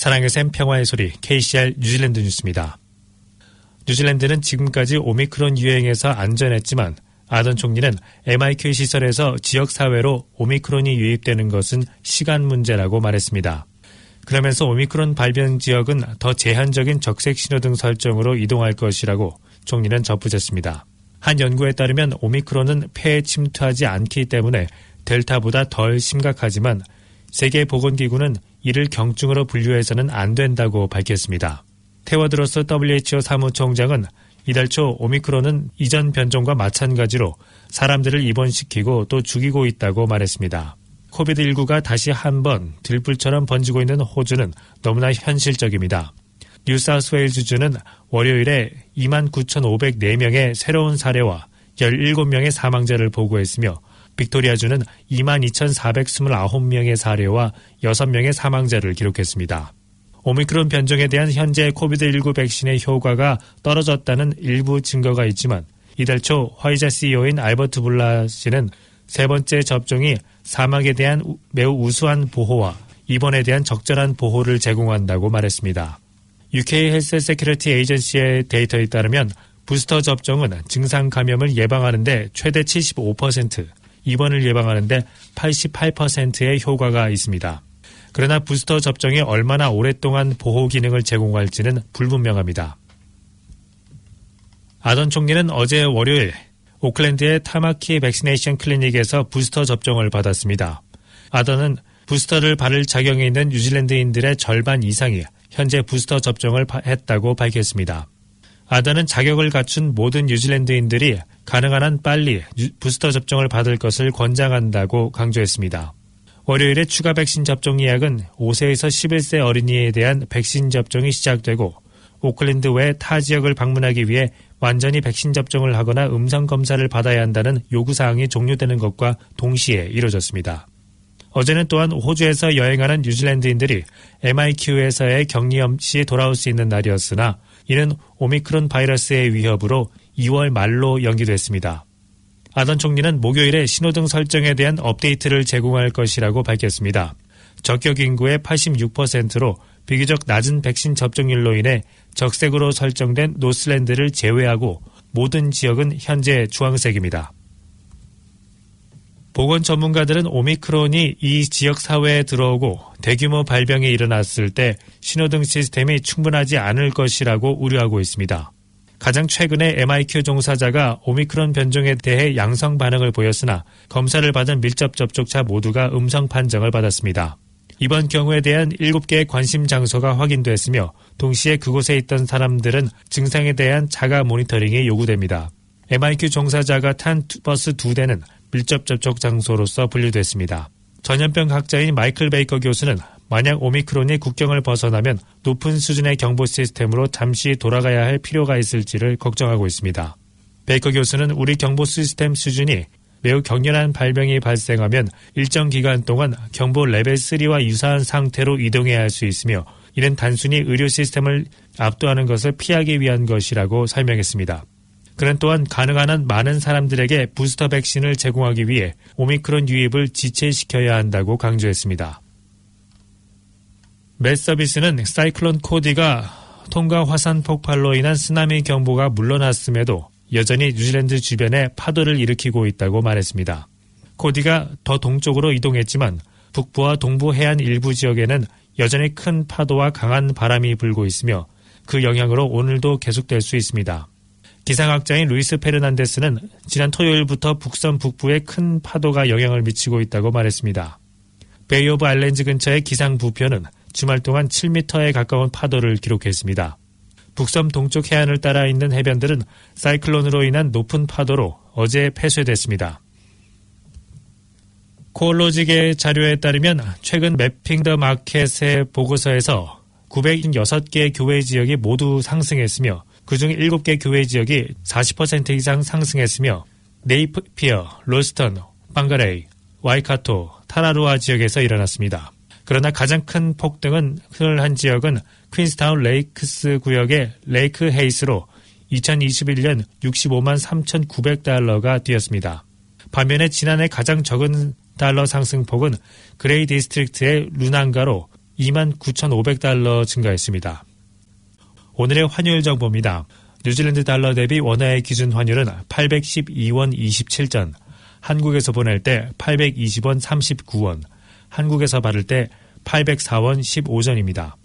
사랑의 샘 평화의 소리 KCR 뉴질랜드 뉴스입니다. 뉴질랜드는 지금까지 오미크론 유행에서 안전했지만 아던 총리는 MIQ 시설에서 지역사회로 오미크론이 유입되는 것은 시간 문제라고 말했습니다. 그러면서 오미크론 발병 지역은 더 제한적인 적색 신호 등 설정으로 이동할 것이라고 총리는 접붙였습니다. 한 연구에 따르면 오미크론은 폐에 침투하지 않기 때문에 델타보다 덜 심각하지만 세계보건기구는 이를 경증으로 분류해서는 안 된다고 밝혔습니다. 태워드로스 WHO 사무총장은 이달 초 오미크론은 이전 변종과 마찬가지로 사람들을 입원시키고 또 죽이고 있다고 말했습니다. 코비드19가 다시 한번 들불처럼 번지고 있는 호주는 너무나 현실적입니다. 뉴사우스웨일즈주는 월요일에 29,504명의 새로운 사례와 17명의 사망자를 보고했으며 빅토리아주는 22,429명의 사례와 6명의 사망자를 기록했습니다. 오미크론 변종에 대한 현재 코비드19 백신의 효과가 떨어졌다는 일부 증거가 있지만 이달 초 화이자 CEO인 알버트 블라 씨는 세 번째 접종이 사막에 대한 매우 우수한 보호와 입원에 대한 적절한 보호를 제공한다고 말했습니다. UK Health Security a g e n c y 의 데이터에 따르면 부스터 접종은 증상 감염을 예방하는데 최대 75%, 입원을 예방하는데 88%의 효과가 있습니다. 그러나 부스터 접종이 얼마나 오랫동안 보호 기능을 제공할지는 불분명합니다. 아던 총리는 어제 월요일 오클랜드의 타마키 백시네이션 클리닉에서 부스터 접종을 받았습니다. 아던은 부스터를 바를 작용이 있는 뉴질랜드인들의 절반 이상이 현재 부스터 접종을 했다고 밝혔습니다. 아던은 자격을 갖춘 모든 뉴질랜드인들이 가능한 한 빨리 부스터 접종을 받을 것을 권장한다고 강조했습니다. 월요일에 추가 백신 접종 예약은 5세에서 11세 어린이에 대한 백신 접종이 시작되고 오클랜드 외 타 지역을 방문하기 위해 완전히 백신 접종을 하거나 음성 검사를 받아야 한다는 요구 사항이 종료되는 것과 동시에 이루어졌습니다 어제는 또한 호주에서 여행하는 뉴질랜드인들이 MIQ 에서의 격리 없이 돌아올 수 있는 날이었으나 이는 오미크론 바이러스의 위협으로 2월 말로 연기됐습니다. 아던 총리는 목요일에 신호등 설정에 대한 업데이트를 제공할 것이라고 밝혔습니다. 적격 인구의 86%로 비교적 낮은 백신 접종률로 인해 적색으로 설정된 노스랜드를 제외하고 모든 지역은 현재 주황색입니다. 보건 전문가들은 오미크론이 이 지역 사회에 들어오고 대규모 발병이 일어났을 때 신호등 시스템이 충분하지 않을 것이라고 우려하고 있습니다. 가장 최근에 MIQ 종사자가 오미크론 변종에 대해 양성 반응을 보였으나 검사를 받은 밀접 접촉자 모두가 음성 판정을 받았습니다. 이번 경우에 대한 7개의 관심 장소가 확인됐으며 동시에 그곳에 있던 사람들은 증상에 대한 자가 모니터링이 요구됩니다. MIQ 종사자가 탄 버스 2 대는 밀접 접촉 장소로서 분류됐습니다. 전염병 학자인 마이클 베이커 교수는 만약 오미크론이 국경을 벗어나면 높은 수준의 경보 시스템으로 잠시 돌아가야 할 필요가 있을지를 걱정하고 있습니다. 베이커 교수는 우리 경보 시스템 수준이 매우 격렬한 발병이 발생하면 일정 기간 동안 경보 레벨 3와 유사한 상태로 이동해야 할 수 있으며 이는 단순히 의료 시스템을 압도하는 것을 피하기 위한 것이라고 설명했습니다. 그는 또한 가능한 한 많은 사람들에게 부스터 백신을 제공하기 위해 오미크론 유입을 지체시켜야 한다고 강조했습니다. 매 서비스는 사이클론 코디가 통과 화산 폭발로 인한 쓰나미 경보가 물러났음에도 여전히 뉴질랜드 주변에 파도를 일으키고 있다고 말했습니다. 코디가 더 동쪽으로 이동했지만 북부와 동부 해안 일부 지역에는 여전히 큰 파도와 강한 바람이 불고 있으며 그 영향으로 오늘도 계속될 수 있습니다. 기상학자인 루이스 페르난데스는 지난 토요일부터 북선 북부에 큰 파도가 영향을 미치고 있다고 말했습니다. 베이 오브 알렌즈 근처의 기상 부표는 주말 동안 7m에 가까운 파도를 기록했습니다. 북섬 동쪽 해안을 따라 있는 해변들은 사이클론으로 인한 높은 파도로 어제 폐쇄됐습니다. 코올로직의 자료에 따르면 최근 맵핑더 마켓의 보고서에서 906개 교외 지역이 모두 상승했으며 그중 7개 교외 지역이 40% 이상 상승했으며 네이피어, 프로스턴 방가레이, 와이카토, 타라루아 지역에서 일어났습니다. 그러나 가장 큰 폭등은 흘한 지역은 퀸스타운 레이크스 구역의 레이크 헤이스로 2021년 65만 3,900달러가 뛰었습니다. 반면에 지난해 가장 적은 달러 상승폭은 그레이 디스트릭트의 루난가로 2만 9,500달러 증가했습니다. 오늘의 환율 정보입니다. 뉴질랜드 달러 대비 원화의 기준 환율은 812원 27전, 한국에서 보낼 때 820원 39원, 한국에서 받을 때 804원 15전입니다.